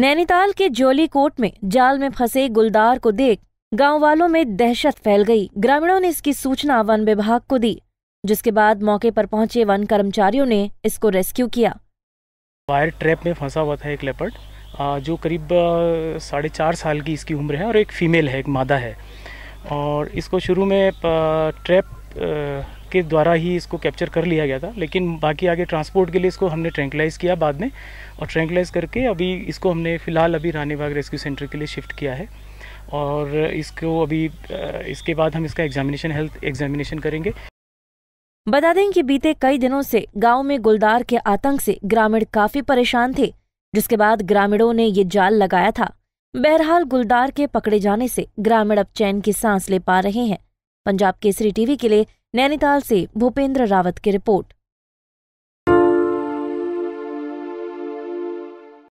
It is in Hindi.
नैनीताल के जोली कोट में जाल में फंसे गुलदार को देख गांव वालों में दहशत फैल गई ग्रामीणों ने इसकी सूचना वन विभाग को दी जिसके बाद मौके पर पहुंचे वन कर्मचारियों ने इसको रेस्क्यू किया वायर ट्रैप में फंसा हुआ था एक लेपर्ड जो करीब साढ़े चार साल की इसकी उम्र है और एक फीमेल है एक मादा है और इसको शुरू में ट्रैप के द्वारा ही इसको कैप्चर कर लिया गया था लेकिन बाकी आगे ट्रांसपोर्ट के लिए इसको हमने ट्रैंकलाइज किया बाद में और ट्रैंकलाइज करके अभी इसको हमने फ़िलहाल अभी रानीबाग रेस्क्यू सेंटर के लिए शिफ्ट किया है और इसको अभी इसके बाद हम इसका एग्जामिनेशन हेल्थ एग्जामिनेशन करेंगे बता दें कि बीते कई दिनों से गांव में गुलदार के आतंक से ग्रामीण काफी परेशान थे जिसके बाद ग्रामीणों ने ये जाल लगाया था बहरहाल गुलदार के पकड़े जाने से ग्रामीण अब चैन की सांस ले पा रहे हैं पंजाब केसरी टीवी के लिए नैनीताल से भूपेंद्र रावत की रिपोर्ट